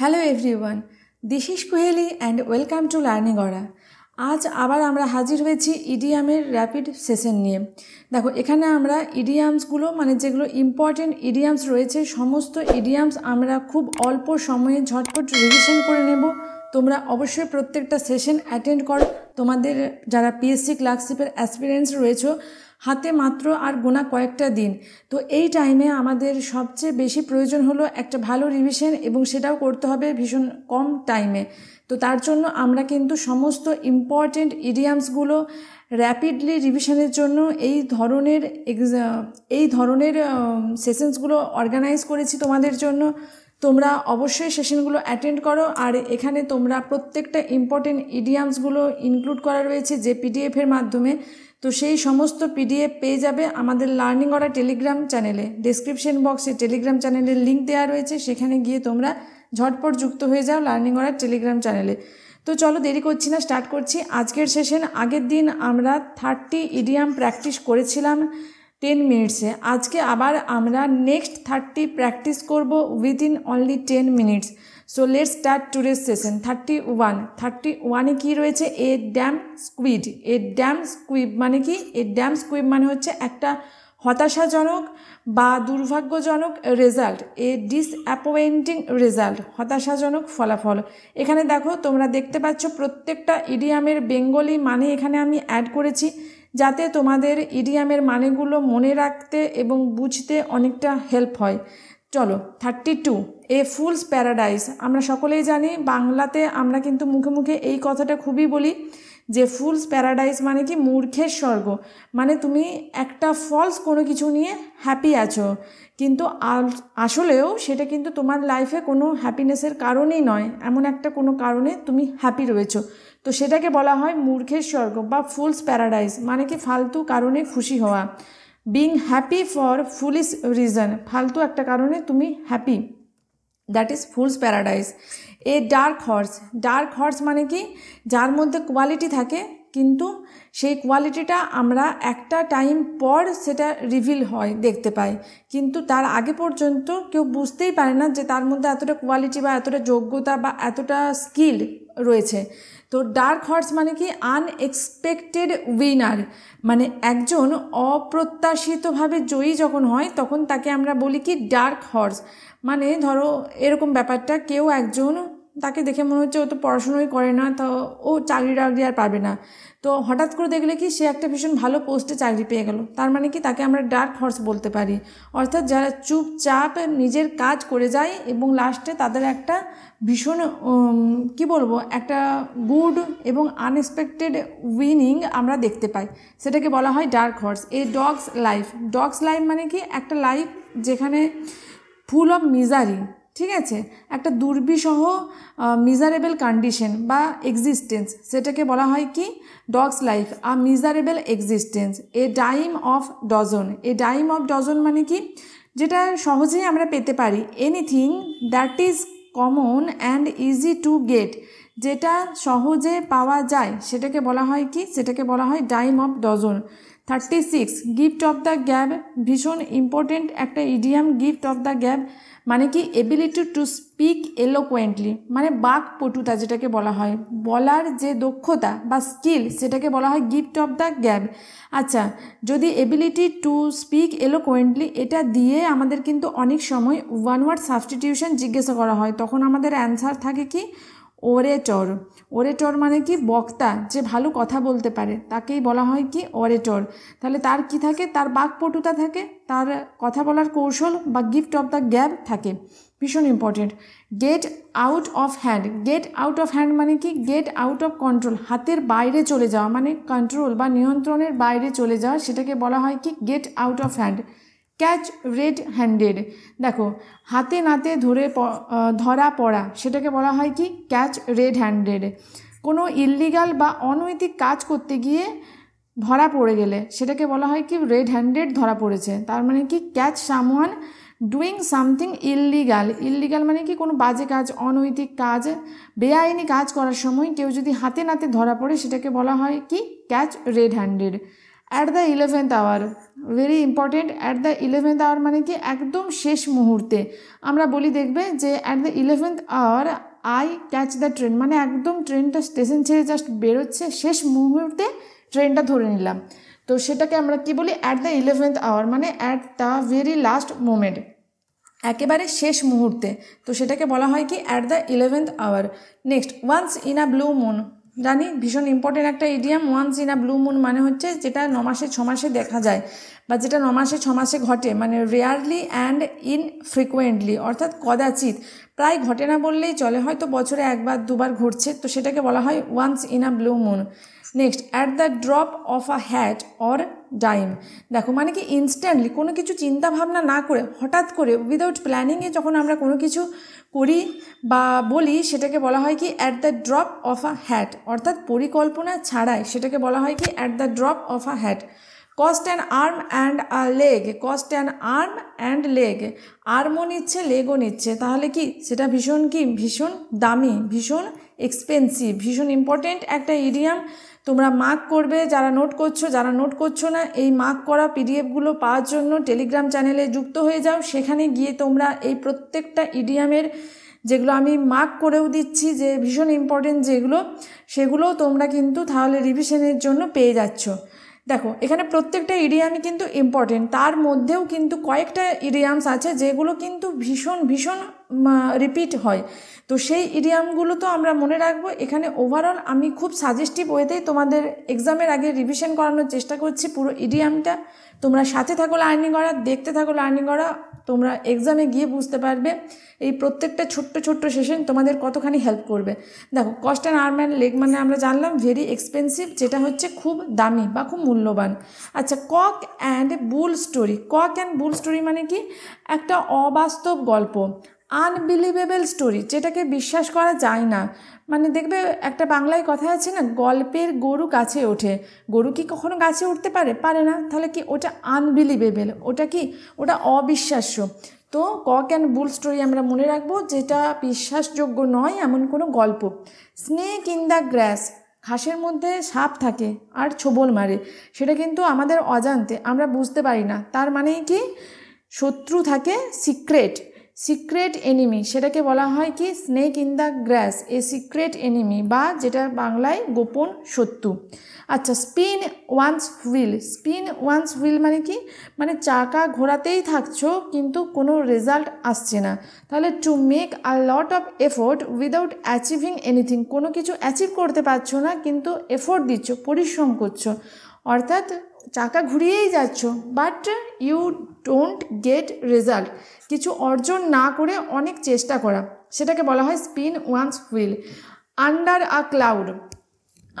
hello everyone this is Koheli and welcome to Learning Aura আজ আবার আমরা হাজির হয়েছি ইডিয়ামের র্যাপিড সেশন নিয়ে দেখো এখানে আমরা ইডিয়ামসগুলো মানে যেগুলো ইম্পর্টেন্ট ইডিয়ামস রয়েছে সমস্ত ইডিয়ামস আমরা খুব অল্প সময়ে ঝটপট রিভিশন করে নেব তোমরা অবশ্যই প্রত্যেকটা সেশন অ্যাটেন্ড করো তোমাদের যারা পিএসসি ক্লার্কশিপের অ্যাসপিরিয়েন্স রয়েছে হাতে মাত্র আর গোনা কয়েকটা দিন তো এই টাইমে আমাদের সবচেয়ে বেশি প্রয়োজন হলো একটা ভালো রিভিশন এবং সেটাও করতে হবে ভীষণ কম টাইমে তো তার জন্য আমরা কিন্তু সমস্ত ইম্পর্টেন্ট ইডিয়ামসগুলো র্যাপিডলি রিভিশনের জন্য এই ধরনের এই ধরনের সেশনসগুলো অর্গানাইজ করেছি তোমাদের জন্য তোমরা অবশ্যই সেশনগুলো অ্যাটেন্ড করো আর এখানে তোমরা প্রত্যেকটা ইম্পর্টেন্ট ইডিয়ামসগুলো ইনক্লুড করা রয়েছে যে পিডিএফের মাধ্যমে তো সেই সমস্ত পিডিএফ পেয়ে যাবে আমাদের লার্নিং অরা টেলিগ্রাম চ্যানেলে ডেসক্রিপশন বক্সে টেলিগ্রাম চ্যানেলের লিঙ্ক দেওয়া রয়েছে সেখানে গিয়ে তোমরা ঝটপট যুক্ত হয়ে যাও লার্নিং অরা টেলিগ্রাম চ্যানেলে তো চলো দেরি করছি না স্টার্ট করছি আজকের সেশন আগের দিন আমরা থার্টি ইডিয়াম প্র্যাকটিস করেছিলাম টেন মিনিটসে আজকে আবার আমরা নেক্সট থার্টি প্র্যাকটিস করব within only ten minutes so let start টুডের সেশন থার্টি ওয়ান থার্টি ওয়ানে কী রয়েছে a damp squid a damp squib মানে কি এ ড্যাম স্কুইব মানে হচ্ছে একটা হতাশাজনক বা দুর্ভাগ্যজনক রেজাল্ট এ ডিসঅ্যাপয়েন্টিং রেজাল্ট হতাশাজনক ফলাফল এখানে দেখো তোমরা দেখতে পাচ্ছ প্রত্যেকটা ইডিয়ামের বেঙ্গলি মানে এখানে আমি অ্যাড করেছি যাতে তোমাদের ইডিয়ামের মানেগুলো মনে রাখতে এবং বুঝতে অনেকটা হেল্প হয় চলো thirty two a fool's paradise আমরা সকলেই জানি বাংলাতে আমরা কিন্তু মুখে মুখে এই কথাটা খুবই বলি যে ফুলস প্যারাডাইস মানে কি মূর্খের স্বর্গ মানে তুমি একটা ফলস কোনো কিছু নিয়ে হ্যাপি আছো কিন্তু আসলেও সেটা কিন্তু তোমার লাইফে কোনো হ্যাপিনেসের কারণেই নয় এমন একটা কোনো কারণে তুমি হ্যাপি রয়েছো তো সেটাকে বলা হয় মূর্খের স্বর্গ বা ফুলস প্যারাডাইস মানে কি ফালতু কারণে খুশি হওয়া being happy for foolish reason ফালতু একটা কারণে তুমি happy that is fool's paradise a dark horse dark horse মানে কি যার মধ্যে কোয়ালিটি থাকে কিন্তু সেই কোয়ালিটিটা আমরা একটা টাইম পর সেটা রিভিল হয় দেখতে পাই কিন্তু তার আগে পর্যন্ত কেউ বুঝতেই পারে না যে তার মধ্যে এতটা কোয়ালিটি বা এতটা যোগ্যতা বা এতটা স্কিল রয়েছে তো ডার্ক হর্স মানে কি আনএক্সপেক্টেড উইনার মানে একজন অপ্রত্যাশিতভাবে জয়ী যখন হয় তখন তাকে আমরা বলি কি ডার্ক হর্স মানে ধরো এরকম ব্যাপারটা কেউ একজন তাকে দেখে মনে হচ্ছে ও তো পড়াশুনোই করে না তো ও চাকরি টাকরি আর পাবে না তো হঠাৎ করে দেখলে কি সে একটা ভীষণ ভালো পোস্টে চাকরি পেয়ে গেল তার মানে কি তাকে আমরা ডার্ক হর্স বলতে পারি অর্থাৎ যারা চুপচাপ নিজের কাজ করে যায় এবং লাস্টে তাদের একটা ভীষণ কি বলবো একটা গুড এবং আনএক্সপেক্টেড উইনিং আমরা দেখতে পাই সেটাকে বলা হয় dark horse a dog's life dog's life মানে কি একটা লাইফ যেখানে ফুল অফ মিজারি ঠিক আছে একটা দুর্বিসহ মিজারেবল কন্ডিশন বা এক্সিস্টেন্স সেটাকে বলা হয় কি dog's life a miserable existence a dime of dozen a dime of dozen মানে কি যেটা সহজেই আমরা পেতে পারি anything that is common and easy to get যেটা সহজে পাওয়া যায় সেটাকে বলা হয় কি সেটাকে বলা হয় dime of dozen thirty six gift of the gap ভীষণ ইম্পর্টেন্ট একটা idiom gift of the gap মানে কি এবিলিটি টু স্পিক এলোকোয়েন্টলি মানে বাক পটুতা যেটাকে বলা হয় বলার যে দক্ষতা বা স্কিল সেটাকে বলা হয় গিফট অফ দ্য গ্যাপ আচ্ছা যদি এবিলিটি টু স্পিক এলোকোয়েন্টলি এটা দিয়ে আমাদের কিন্তু অনেক সময় ওয়ান ওয়ার্ড সাবস্টিটিউশন জিজ্ঞাসা করা হয় তখন আমাদের অ্যান্সার থাকে কি ওরেটর ওরেটর মানে কি বক্তা যে ভালো কথা বলতে পারে তাকেই বলা হয় কি ওরেটর তাহলে তার কি থাকে তার বাকপটুতা থাকে তার কথা বলার কৌশল বা গিফট অফ দ্য গ্যাপ থাকে ভীষণ important get out of hand get out of hand মানে কি গেট আউট অফ কন্ট্রোল হাতের বাইরে চলে যাওয়া মানে কন্ট্রোল বা নিয়ন্ত্রণের বাইরে চলে যাওয়া সেটাকে বলা হয় কি get out of hand catch red handed দেখো হাতে নাতে ধরে ধরা পড়া সেটাকে বলা হয় কি ক্যাচ রেড হ্যান্ডেড কোনো ইল্লিগাল বা অনৈতিক কাজ করতে গিয়ে ধরা পড়ে গেলে সেটাকে বলা হয় কি রেড হ্যান্ডেড ধরা পড়েছে তার মানে কি catch someone doing something illegal illegal মানে কি কোনো বাজে কাজ অনৈতিক কাজ বেআইনি কাজ করার সময় কেউ যদি হাতে নাতে ধরা পড়ে সেটাকে বলা হয় কি catch red handed at the eleventh hour very important at the eleventh hour মানে কি একদম শেষ মুহূর্তে আমরা বলি দেখবে যে at the eleventh hour I catch the train মানে একদম ট্রেনটা স্টেশন ছেড়ে জাস্ট বেরোচ্ছে শেষ মুহূর্তে ট্রেনটা ধরে নিলাম তো সেটাকে আমরা কি বলি অ্যাট দ্য ইলেভেন্থ আওয়ার মানে at the very last moment একেবারে শেষ মুহূর্তে তো সেটাকে বলা হয় কি at the eleventh hour next once in a blue moon জানি ভীষণ ইম্পর্টেন্ট একটা idiom once in a blue moon মানে হচ্ছে যেটা ন মাসে দেখা যায় বা যেটা ন মাসে ঘটে মানে রেয়ারলি অ্যান্ড ইনফ্রিকুয়েন্টলি অর্থাৎ কদাচিৎ প্রায় ঘটে না বললেই চলে হয়তো বছরে একবার দুবার ঘটছে তো সেটাকে বলা হয় once in a blue moon next at the drop of a hat or dime দেখো মানে কি ইনস্ট্যান্টলি কোনো কিছু চিন্তা ভাবনা না করে হঠাৎ করে উইদাউট প্ল্যানিংয়ে যখন আমরা কোনো কিছু করি বা বলি সেটাকে বলা হয় কি at the drop of a hat অর্থাৎ পরিকল্পনা ছাড়াই সেটাকে বলা হয় কি at the drop of a hat cost and arm and a leg cost and arm and leg আর্মও নিচ্ছে লেগও নিচ্ছে তাহলে কি সেটা ভীষণ কি ভীষণ দামি ভীষণ এক্সপেন্সিভ ভীষণ ইম্পর্টেন্ট একটা ইডিয়াম তোমরা মার্ক করবে যারা নোট করছো যারা নোট করছো না এই মার্ক করা পিডিএফগুলো পাওয়ার জন্য টেলিগ্রাম চ্যানেলে যুক্ত হয়ে যাও সেখানে গিয়ে তোমরা এই প্রত্যেকটা ইডিয়ামের যেগুলো আমি মার্ক করেও দিচ্ছি যে ভীষণ ইম্পর্টেন্ট যেগুলো সেগুলোও তোমরা কিন্তু তাহলে রিভিশনের জন্য পেয়ে যাচ্ছ দেখো এখানে প্রত্যেকটা ইডিয়ামই কিন্তু ইম্পর্টেন্ট তার মধ্যেও কিন্তু কয়েকটা ইডিয়ামস আছে যেগুলো কিন্তু ভীষণ ভীষণ রিপিট হয় তো সেই ইডিয়ামগুলো তো আমরা মনে রাখবো এখানে ওভারঅল আমি খুব সাজেস্টিভ ওয়েতেই তোমাদের এক্সামের আগে রিভিশন করানোর চেষ্টা করছি পুরো ইডিয়ামটা তোমরা সাথে থাকো লার্নিং করা দেখতে থাকো লার্নিং করা তোমরা এক্সামে গিয়ে বুঝতে পারবে এই প্রত্যেকটা ছোট্ট ছোট্ট সেশন তোমাদের কতখানি হেল্প করবে দেখো cost and arm and leg মানে আমরা জানলাম ভেরি এক্সপেন্সিভ যেটা হচ্ছে খুব দামি বা খুব মূল্যবান আচ্ছা cock and bull story cock and bull story মানে কি একটা অবাস্তব গল্প আনবিলিভেবল স্টোরি যেটাকে বিশ্বাস করা যায় না মানে দেখবে একটা বাংলায় কথা আছে না গল্পের গরু গাছে ওঠে গরু কি কখনো গাছে উঠতে পারে পারে না তাহলে কি ওটা আনবিলিভেবল ওটা কি ওটা অবিশ্বাস্য তো কক অ্যান্ড বুল স্টোরি আমরা মনে রাখবো যেটা বিশ্বাসযোগ্য নয় এমন কোনো গল্প স্নেক ইন দ্য গ্র্যাস ঘাসের মধ্যে সাপ থাকে আর ছোবল মারে সেটা কিন্তু আমাদের অজান্তে আমরা বুঝতে পারি না তার মানে কি শত্রু থাকে সিক্রেট সিক্রেট এনিমি সেটাকে বলা হয় কি snake in the grass a secret enemy বা যেটা বাংলায় গোপন শত্রু আচ্ছা spin one's wheel spin one's wheel মানে কি মানে চাকা ঘোরাতেই থাকছো কিন্তু কোনো রেজাল্ট আসছে না তাহলে to make a lot of effort without achieving anything কোনো কিছু অ্যাচিভ করতে পারছো না কিন্তু এফোর্ট দিচ্ছ পরিশ্রম করছো অর্থাৎ চাকা ঘুরিয়েই যাচ্ছ but you don't get result কিছু অর্জন না করে অনেক চেষ্টা করা সেটাকে বলা হয় spin one's wheel under a cloud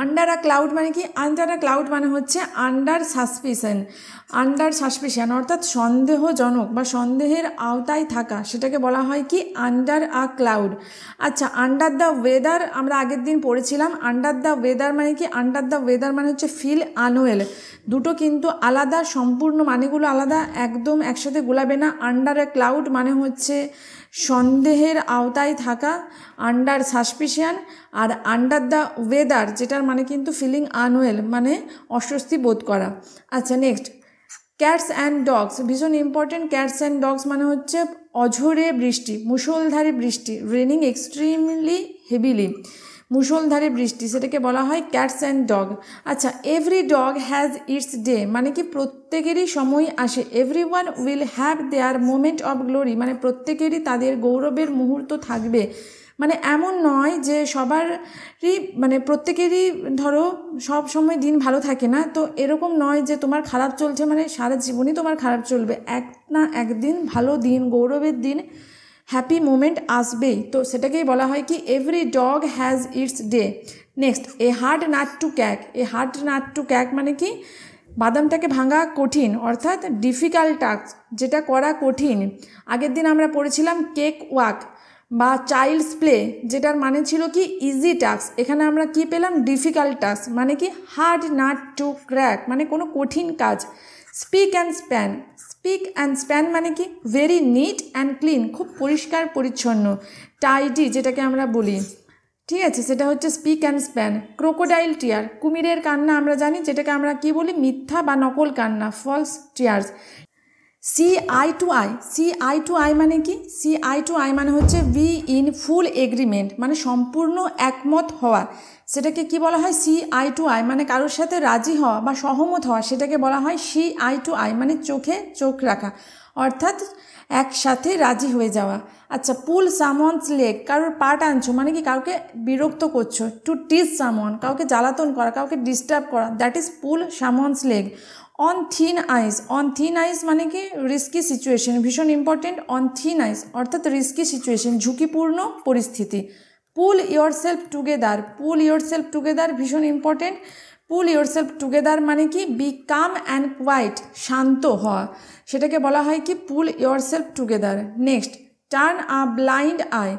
under a cloud মানে কি আন্ডার আ ক্লাউড মানে হচ্ছে আন্ডার সাসপিশন আন্ডার সাসপিশন অর্থাৎ সন্দেহজনক বা সন্দেহের আওতায় থাকা সেটাকে বলা হয় কি আন্ডার আ ক্লাউড আচ্ছা আন্ডার দ্য ওয়েদার আমরা আগের দিন পড়েছিলাম আন্ডার দ্য ওয়েদার মানে কি আন্ডার দ্য ওয়েদার মানে হচ্ছে ফিল আনুয়েল দুটো কিন্তু আলাদা সম্পূর্ণ মানেগুলো আলাদা একদম একসাথে গোলাবে না আন্ডার আ ক্লাউড মানে হচ্ছে সন্দেহের আওতায় থাকা আন্ডার সাসপিশিয়ান আর আন্ডার দ্য ওয়েদার যেটার মানে কিন্তু ফিলিং আনওয়েল মানে অস্বস্তি বোধ করা আচ্ছা নেক্সট ক্যাটস অ্যান্ড ডগস ভীষণ ইম্পর্টেন্ট ক্যাটস অ্যান্ড ডগস মানে হচ্ছে অঝোরে বৃষ্টি মুষলধারে বৃষ্টি রেনিং এক্সট্রিমলি হেভিলি মুষলধারে বৃষ্টি সেটাকে বলা হয় ক্যাটস অ্যান্ড ডগ আচ্ছা every dog has its day মানে কি প্রত্যেকেরই সময় আসে every one will have their moment of glory মানে প্রত্যেকেরই তাদের গৌরবের মুহূর্ত থাকবে মানে এমন নয় যে সবারই মানে প্রত্যেকেরই ধরো সব সময় দিন ভালো থাকে না তো এরকম নয় যে তোমার খারাপ চলছে মানে সারা জীবনই তোমার খারাপ চলবে এক না একদিন ভালো দিন গৌরবের দিন হ্যাপি মোমেন্ট আসবেই তো সেটাকেই বলা হয় কি every dog has its day next A hard nut two ক্যাক A hard nut two ক্যাক মানে কি বাদামটাকে ভাঙা কঠিন অর্থাৎ ডিফিকাল্ট টাস্ক যেটা করা কঠিন আগের দিন আমরা পড়েছিলাম কেক ওয়াক বা চাইল্ডস প্লে যেটার মানে ছিল কি ইজি টাস্ক এখানে আমরা কি পেলাম ডিফিকাল্ট টাস্ক মানে কি হার্ড নাট টু ক্র্যাক মানে কোনো কঠিন কাজ spick and span spick and span মানে কি ভেরি নিট অ্যান্ড ক্লিন খুব পরিষ্কার পরিচ্ছন্ন টাইডি যেটাকে আমরা বলি ঠিক আছে সেটা হচ্ছে spick and span crocodile tear কুমিরের কান্না আমরা জানি যেটাকে আমরা কি বলি মিথ্যা বা নকল কান্না false tears see eye to eye see eye to eye মানে কি সি আই টু আই মানে হচ্ছে বি ইন ফুল এগ্রিমেন্ট মানে সম্পূর্ণ একমত হওয়া সেটাকে কি বলা হয় সি আই টু আই মানে কারোর সাথে রাজি হওয়া বা সহমত হওয়া সেটাকে বলা হয় সি আই টু আই মানে চোখে চোখ রাখা অর্থাৎ একসাথে রাজি হয়ে যাওয়া আচ্ছা পুল সামন্স লেগ কারোর পার্ট আনছো মানে কি কাউকে বিরক্ত করছো টু টিস সামন কাউকে জ্বালাতন করা কাউকে ডিস্টার্ব করা that is pull someone's leg on thin ice on thin ice মানে কি রিস্কি সিচুয়েশন ভীষণ ইম্পর্টেন্ট অন থিন আইস অর্থাৎ রিস্কি সিচুয়েশন ঝুঁকিপূর্ণ পরিস্থিতি pull yourself together pull yourself together ভীষণ ইম্পর্টেন্ট পুল সেলফ টুগেদার মানে কি be calm and quiet শান্ত হওয়া সেটাকে বলা হয় কি pull self together next turn a blind eye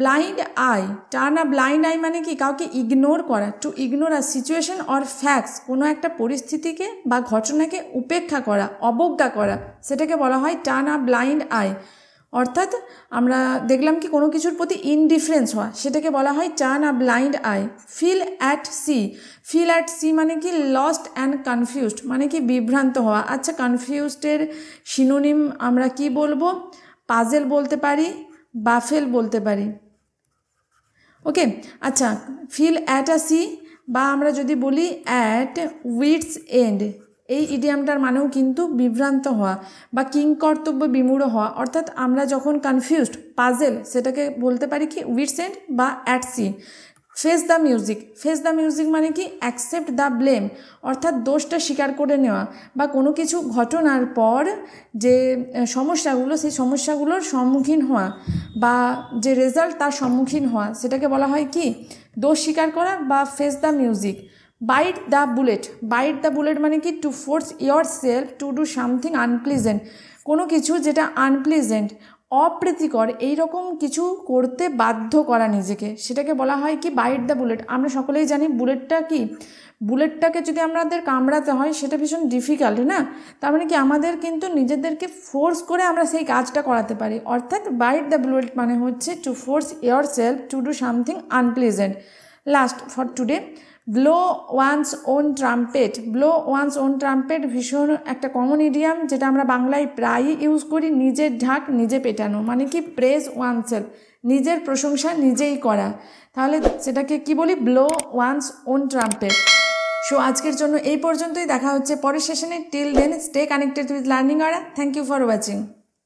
blind eye turn a blind eye মানে কি কাউকে ইগনোর করা to ignore a situation or facts কোনো একটা পরিস্থিতিকে বা ঘটনাকে উপেক্ষা করা অবজ্ঞা করা সেটাকে বলা হয় টার্ন আ ব্লাইন্ড আই অর্থাৎ আমরা দেখলাম কি কোনো কিছুর প্রতি ইনডিফারেন্স হওয়া সেটাকে বলা হয় চা a blind eye feel at sea feel at sea মানে কি লস্ট অ্যান্ড কনফিউজড মানে কি বিভ্রান্ত হওয়া আচ্ছা কনফিউজডের সিনোনিম আমরা কি বলবো পাজেল বলতে পারি বাফেল বলতে পারি ওকে আচ্ছা ফিল অ্যাট আ সি বা আমরা যদি বলি অ্যাট উইটস এন্ড এই ইডিয়ামটার মানেও কিন্তু বিভ্রান্ত হওয়া বা কিং কর্তব্য বিমূঢ় হওয়া অর্থাৎ আমরা যখন কনফিউজড পাজেল সেটাকে বলতে পারি কি উইটস এন্ড বা at sea face the music face the music মানে কি অ্যাকসেপ্ট দ্য ব্লেম অর্থাৎ দোষটা স্বীকার করে নেওয়া বা কোনো কিছু ঘটনার পর যে সমস্যাগুলো সেই সমস্যাগুলোর সম্মুখীন হওয়া বা যে রেজাল্ট তার সম্মুখীন হওয়া সেটাকে বলা হয় কি দোষ স্বীকার করা বা face the music bite the bullet bite the bullet মানে কি to force yourself to do something unpleasant কোনো কিছু যেটা আনপ্লিজেন্ট অপ্রীতিকর এই রকম কিছু করতে বাধ্য করা নিজেকে সেটাকে বলা হয় কি বাইট দ্য বুলেট আমরা সকলেই জানি বুলেটটা কি বুলেটটাকে যদি আমাদের কামড়াতে হয় সেটা ভীষণ ডিফিকাল্ট না তার মানে কি আমাদের কিন্তু নিজেদেরকে ফোর্স করে আমরা সেই কাজটা করাতে পারি অর্থাৎ বাইট দ্য বুলেট মানে হচ্ছে to force yourself to do something unpleasant last for today blow one's own trumpet blow one's own trumpet ভীষণ একটা কমন ইডিয়াম যেটা আমরা বাংলায় প্রায়ই ইউজ করি নিজের ঢাক নিজে পেটানো মানে কি প্রেস ওয়ানসেল নিজের প্রশংসা নিজেই করা তাহলে সেটাকে কি বলি blow one's own trumpet so আজকের জন্য এই পর্যন্তই দেখা হচ্ছে পরের সেশনে till then stay connected with learning আরা থ্যাংক ইউ ফর ওয়াচিং